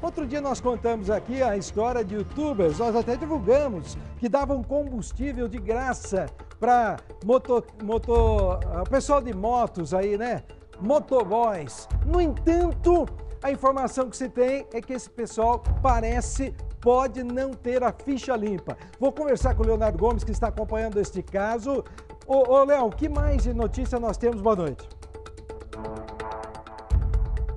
Outro dia nós contamos aqui a história de youtubers, nós até divulgamos, que davam combustível de graça para moto, moto, ah, pessoal de motos aí, né? Motoboys. No entanto, a informação que se tem é que esse pessoal parece pode não ter a ficha limpa. Vou conversar com o Leonardo Gomes, que está acompanhando este caso. Ô, ô Léo, que mais de notícia nós temos? Boa noite.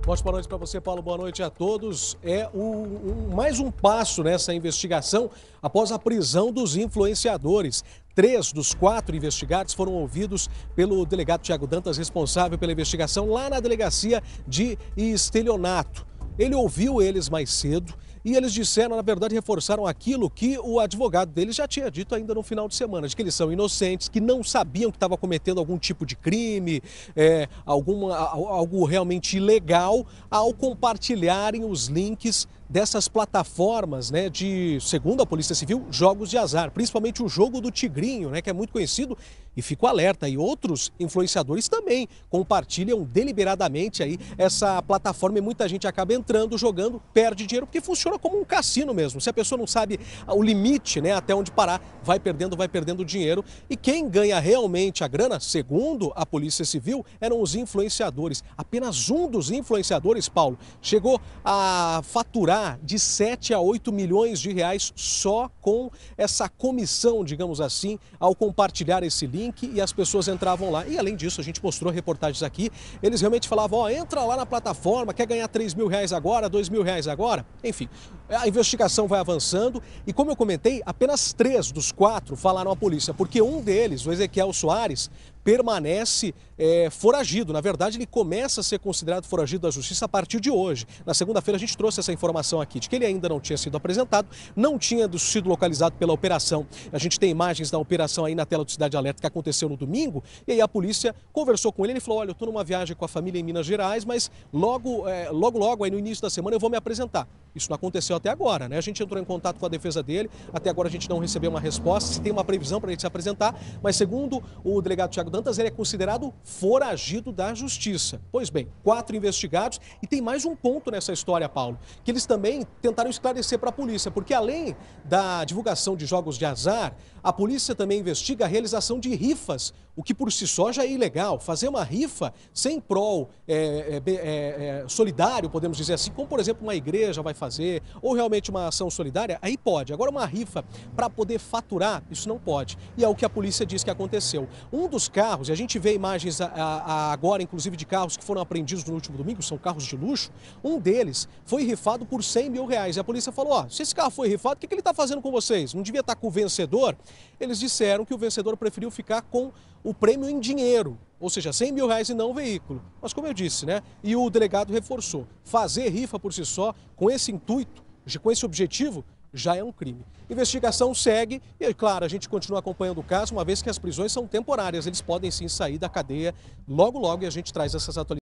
Ótima noite para você, Paulo. Boa noite a todos. É um, um, mais um passo nessa investigação após a prisão dos influenciadores. Três dos quatro investigados foram ouvidos pelo delegado Tiago Dantas, responsável pela investigação lá na delegacia de estelionato. Ele ouviu eles mais cedo e eles disseram, na verdade, reforçaram aquilo que o advogado deles já tinha dito ainda no final de semana, de que eles são inocentes, que não sabiam que estava cometendo algum tipo de crime, é, alguma, algo realmente ilegal, ao compartilharem os links dessas plataformas, né, de, segundo a Polícia Civil, jogos de azar, principalmente o jogo do Tigrinho, né, que é muito conhecido e fico alerta, e outros influenciadores também compartilham deliberadamente aí essa plataforma e muita gente acaba entrando, jogando, perde dinheiro, porque funciona como um cassino mesmo. Se a pessoa não sabe ah, o limite, né, até onde parar, vai perdendo, vai perdendo dinheiro. E quem ganha realmente a grana, segundo a Polícia Civil, eram os influenciadores. Apenas um dos influenciadores, Paulo, chegou a faturar de 7 a 8 milhões de reais só com essa comissão, digamos assim, ao compartilhar esse link link e as pessoas entravam lá. E além disso, a gente mostrou reportagens aqui, eles realmente falavam, ó, entra lá na plataforma, quer ganhar 3 mil reais agora, 2 mil reais agora? Enfim, a investigação vai avançando e como eu comentei, apenas três dos quatro falaram à polícia, porque um deles, o Ezequiel Soares, permanece é, foragido. Na verdade, ele começa a ser considerado foragido da justiça a partir de hoje. Na segunda-feira, a gente trouxe essa informação aqui de que ele ainda não tinha sido apresentado, não tinha sido localizado pela operação. A gente tem imagens da operação aí na tela do Cidade Alerta que aconteceu no domingo. E aí a polícia conversou com ele. Ele falou: Olha, eu estou numa viagem com a família em Minas Gerais, mas logo, é, logo, logo, aí no início da semana, eu vou me apresentar. Isso não aconteceu até agora, né? A gente entrou em contato com a defesa dele, até agora a gente não recebeu uma resposta, se tem uma previsão para ele se apresentar, mas segundo o delegado Tiago Dantas, ele é considerado foragido da justiça. Pois bem, quatro investigados e tem mais um ponto nessa história, Paulo, que eles também tentaram esclarecer para a polícia, porque além da divulgação de jogos de azar, a polícia também investiga a realização de rifas, o que por si só já é ilegal. Fazer uma rifa sem prol é, é, é, solidário, podemos dizer assim, como por exemplo uma igreja vai fazer, ou realmente uma ação solidária, aí pode. Agora, uma rifa para poder faturar, isso não pode. E é o que a polícia diz que aconteceu. Um dos carros, e a gente vê imagens a, a, agora, inclusive, de carros que foram apreendidos no último domingo, são carros de luxo, um deles foi rifado por 100 mil reais. E a polícia falou, ó, se esse carro foi rifado, o que, que ele está fazendo com vocês? Não devia estar tá com o vencedor? Eles disseram que o vencedor preferiu ficar com o prêmio em dinheiro ou seja, 100 mil reais e não o veículo. Mas como eu disse, né? E o delegado reforçou, fazer rifa por si só, com esse intuito, com esse objetivo, já é um crime. Investigação segue e, é claro, a gente continua acompanhando o caso, uma vez que as prisões são temporárias, eles podem sim sair da cadeia logo, logo e a gente traz essas atualizações.